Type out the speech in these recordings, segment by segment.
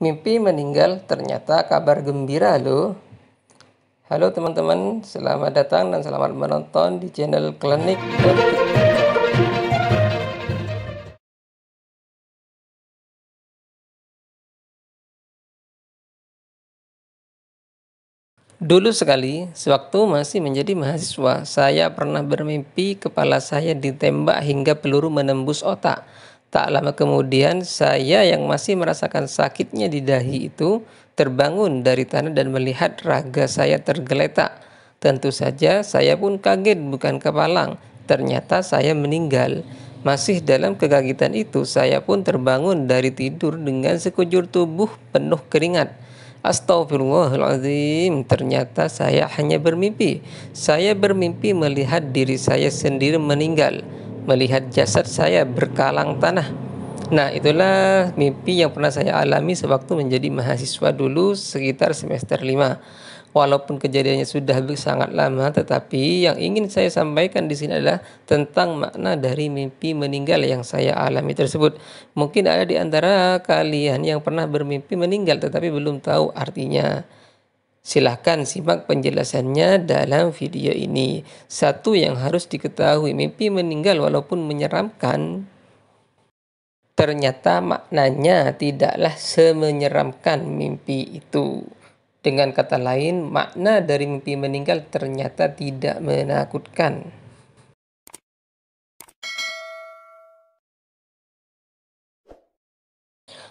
Mimpi meninggal ternyata kabar gembira loh. Halo teman-teman, selamat datang dan selamat menonton di channel Klinik. Dulu sekali, sewaktu masih menjadi mahasiswa, saya pernah bermimpi kepala saya ditembak hingga peluru menembus otak. Tak lama kemudian saya yang masih merasakan sakitnya di dahi itu terbangun dari tanah dan melihat raga saya tergeletak. Tentu saja saya pun kaget bukan kepalang. Ternyata saya meninggal. Masih dalam kekagetan itu saya pun terbangun dari tidur dengan sekujur tubuh penuh keringat. Astagfirullahaladzim, ternyata saya hanya bermimpi. Saya bermimpi melihat diri saya sendiri meninggal melihat jasad saya berkalang tanah. Nah, itulah mimpi yang pernah saya alami sewaktu menjadi mahasiswa dulu sekitar semester 5. Walaupun kejadiannya sudah sangat lama, tetapi yang ingin saya sampaikan di sini adalah tentang makna dari mimpi meninggal yang saya alami tersebut. Mungkin ada di antara kalian yang pernah bermimpi meninggal tetapi belum tahu artinya. Silahkan simak penjelasannya dalam video ini. Satu yang harus diketahui, mimpi meninggal walaupun menyeramkan, ternyata maknanya tidaklah semenyeramkan mimpi itu. Dengan kata lain, makna dari mimpi meninggal ternyata tidak menakutkan.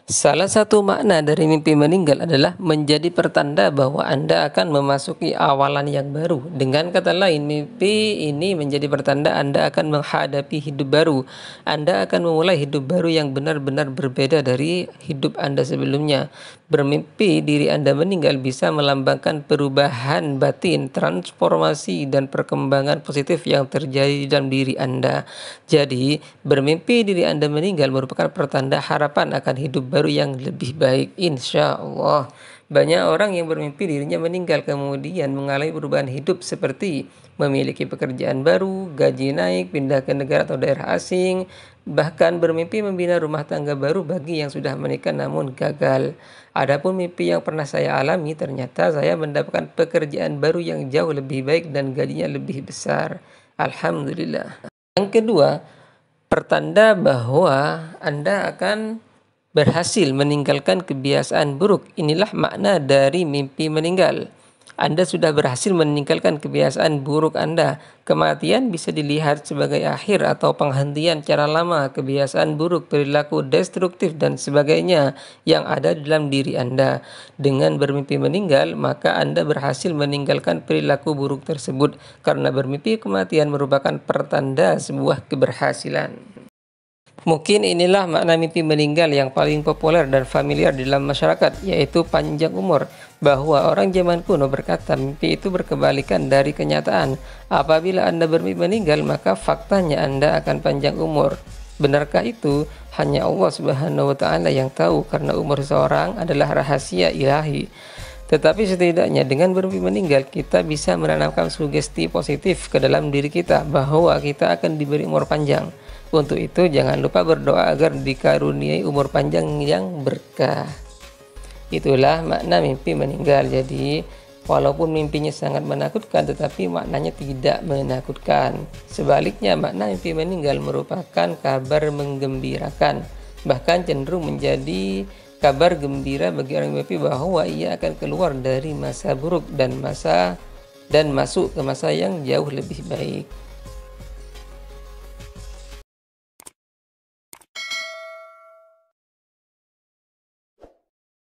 Salah satu makna dari mimpi meninggal adalah menjadi pertanda bahwa Anda akan memasuki awalan yang baru. Dengan kata lain, mimpi ini menjadi pertanda Anda akan menghadapi hidup baru. Anda akan memulai hidup baru yang benar-benar berbeda dari hidup Anda sebelumnya. Bermimpi diri Anda meninggal bisa melambangkan perubahan batin, transformasi, dan perkembangan positif yang terjadi dalam diri Anda. Jadi, bermimpi diri Anda meninggal merupakan pertanda harapan akan hidup baru baru yang lebih baik insya Allah banyak orang yang bermimpi dirinya meninggal kemudian mengalami perubahan hidup seperti memiliki pekerjaan baru, gaji naik, pindah ke negara atau daerah asing, bahkan bermimpi membina rumah tangga baru bagi yang sudah menikah namun gagal. Adapun mimpi yang pernah saya alami ternyata saya mendapatkan pekerjaan baru yang jauh lebih baik dan gajinya lebih besar. Alhamdulillah. Yang kedua, pertanda bahwa Anda akan berhasil meninggalkan kebiasaan buruk. Inilah makna dari mimpi meninggal. Anda sudah berhasil meninggalkan kebiasaan buruk Anda. Kematian bisa dilihat sebagai akhir atau penghentian cara lama, kebiasaan buruk, perilaku destruktif, dan sebagainya yang ada dalam diri Anda. Dengan bermimpi meninggal, maka Anda berhasil meninggalkan perilaku buruk tersebut karena bermimpi kematian merupakan pertanda sebuah keberhasilan. Mungkin inilah makna mimpi meninggal yang paling populer dan familiar di dalam masyarakat, yaitu panjang umur. Bahwa orang zaman kuno berkata mimpi itu berkebalikan dari kenyataan. Apabila Anda bermimpi meninggal, maka faktanya Anda akan panjang umur. Benarkah itu? Hanya Allah Subhanahu wa taala yang tahu karena umur seseorang adalah rahasia ilahi. Tetapi setidaknya dengan bermimpi meninggal kita bisa menanamkan sugesti positif ke dalam diri kita bahwa kita akan diberi umur panjang. Untuk itu jangan lupa berdoa agar dikaruniai umur panjang yang berkah. Itulah makna mimpi meninggal. Jadi walaupun mimpinya sangat menakutkan tetapi maknanya tidak menakutkan. Sebaliknya makna mimpi meninggal merupakan kabar menggembirakan. Bahkan cenderung menjadi kabar gembira bagi orang mimpi bahwa ia akan keluar dari masa buruk dan masa dan masuk ke masa yang jauh lebih baik.